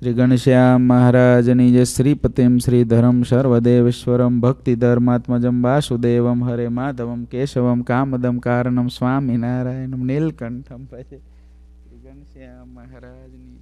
શ્રી ગણશ્યામ મહારાજની જે શ્રીપતિમ શ્રી ધરમ સર્વદેવેશ્વરમ ભક્તિ ધર્માત્મજમ વાસુદેવમ હરે માધવમ કેશવમ કામદમ કારણમ સ્વામિનારાયણમ નીલકંઠમ પછી શ્રી ગણશ્યામ મહારાજની